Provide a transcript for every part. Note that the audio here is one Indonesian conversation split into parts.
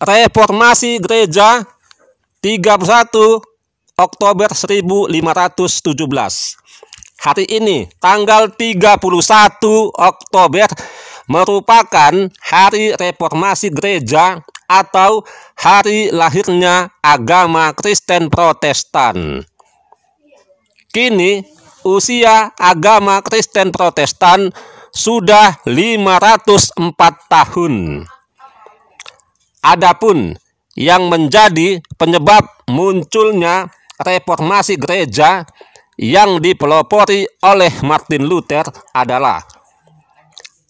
reformasi gereja 31 Oktober 1517. Hari ini tanggal 31 Oktober merupakan hari reformasi gereja atau hari lahirnya agama Kristen Protestan. Kini usia agama Kristen Protestan sudah 504 tahun. Adapun yang menjadi penyebab munculnya reformasi gereja yang dipelopori oleh Martin Luther adalah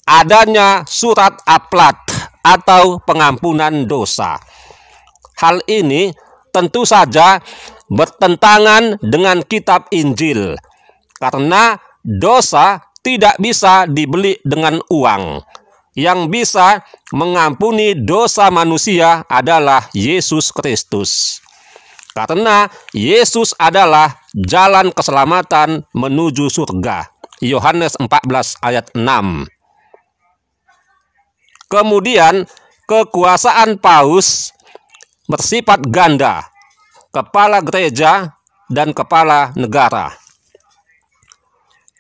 adanya surat aplat atau pengampunan dosa. Hal ini tentu saja bertentangan dengan kitab Injil karena dosa tidak bisa dibeli dengan uang yang bisa mengampuni dosa manusia adalah Yesus Kristus. Karena Yesus adalah jalan keselamatan menuju surga. Yohanes 14 ayat 6. Kemudian kekuasaan paus bersifat ganda, kepala gereja dan kepala negara.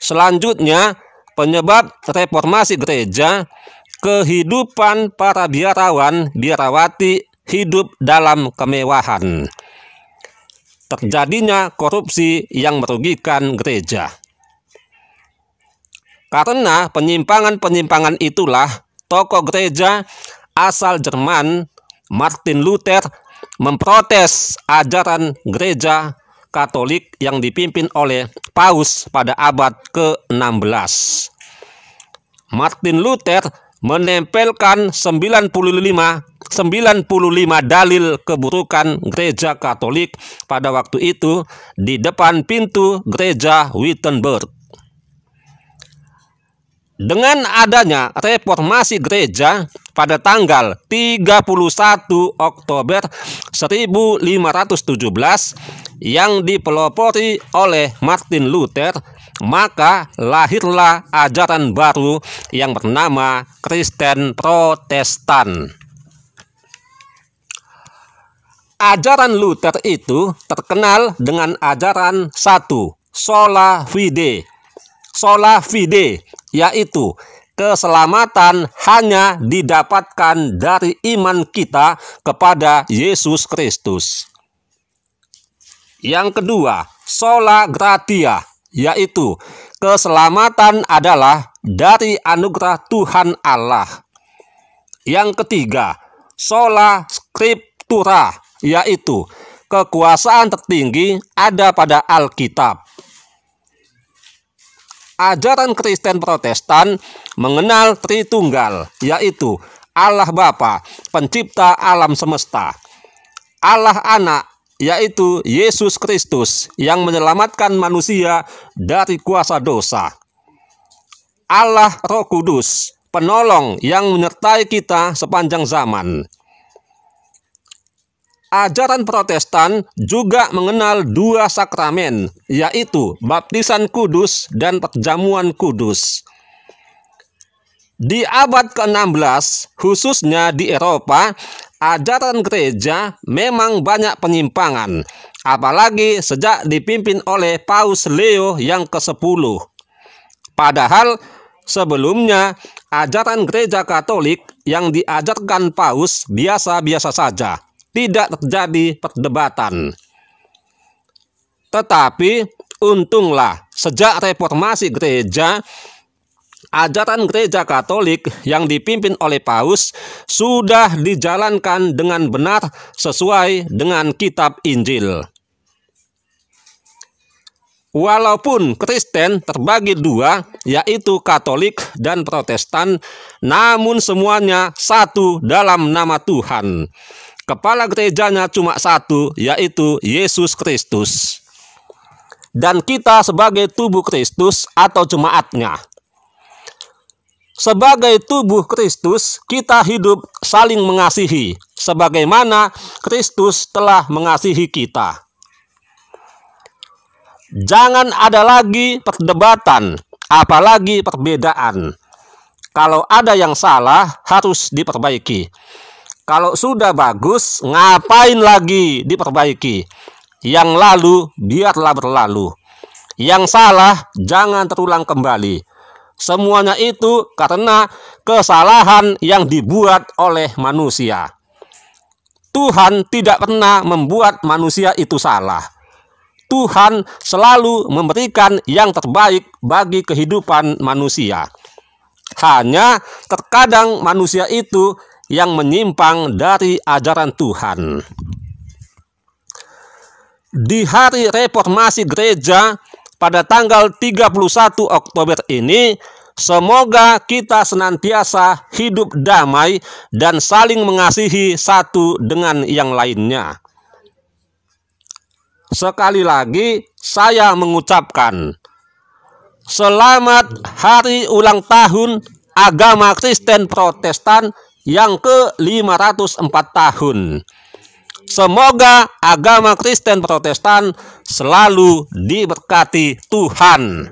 Selanjutnya, penyebab reformasi gereja kehidupan para biarawan biarawati hidup dalam kemewahan. Terjadinya korupsi yang merugikan gereja. Karena penyimpangan-penyimpangan itulah tokoh gereja asal Jerman Martin Luther memprotes ajaran gereja Katolik yang dipimpin oleh Paus pada abad ke-16. Martin Luther menempelkan 95 95 dalil keburukan gereja Katolik pada waktu itu di depan pintu gereja Wittenberg. Dengan adanya reformasi gereja pada tanggal 31 Oktober 1517, yang dipelopori oleh Martin Luther, maka lahirlah ajaran baru yang bernama Kristen Protestan. Ajaran Luther itu terkenal dengan ajaran satu, sola fide. Sola fide yaitu keselamatan hanya didapatkan dari iman kita kepada Yesus Kristus. Yang kedua, sola gratia, yaitu keselamatan adalah dari anugerah Tuhan Allah. Yang ketiga, sola scriptura, yaitu kekuasaan tertinggi ada pada Alkitab. Ajaran Kristen Protestan mengenal Tritunggal, yaitu Allah Bapa, pencipta alam semesta, Allah Anak, yaitu Yesus Kristus yang menyelamatkan manusia dari kuasa dosa. Allah Roh Kudus, penolong yang menyertai kita sepanjang zaman. Ajaran Protestan juga mengenal dua sakramen, yaitu baptisan kudus dan perjamuan kudus. Di abad ke-16, khususnya di Eropa, ajaran gereja memang banyak penyimpangan, apalagi sejak dipimpin oleh Paus Leo yang ke-10. Padahal sebelumnya ajaran gereja Katolik yang diajarkan Paus biasa-biasa saja, tidak terjadi perdebatan. Tetapi untunglah sejak reformasi gereja ajaran gereja Katolik yang dipimpin oleh Paus sudah dijalankan dengan benar sesuai dengan kitab Injil. Walaupun Kristen terbagi dua, yaitu Katolik dan Protestan, namun semuanya satu dalam nama Tuhan. Kepala gerejanya cuma satu, yaitu Yesus Kristus. Dan kita sebagai tubuh Kristus atau jemaatnya, sebagai tubuh Kristus, kita hidup saling mengasihi, sebagaimana Kristus telah mengasihi kita. Jangan ada lagi perdebatan, apalagi perbedaan. Kalau ada yang salah, harus diperbaiki. Kalau sudah bagus, ngapain lagi diperbaiki? Yang lalu, biarlah berlalu. Yang salah, jangan terulang kembali Semuanya itu karena kesalahan yang dibuat oleh manusia. Tuhan tidak pernah membuat manusia itu salah. Tuhan selalu memberikan yang terbaik bagi kehidupan manusia. Hanya terkadang manusia itu yang menyimpang dari ajaran Tuhan. Di hari reformasi gereja, pada tanggal 31 Oktober ini Semoga kita senantiasa hidup damai dan saling mengasihi satu dengan yang lainnya. Sekali lagi, saya mengucapkan selamat hari ulang tahun agama Kristen Protestan yang ke-504 tahun. Semoga agama Kristen Protestan selalu diberkati Tuhan.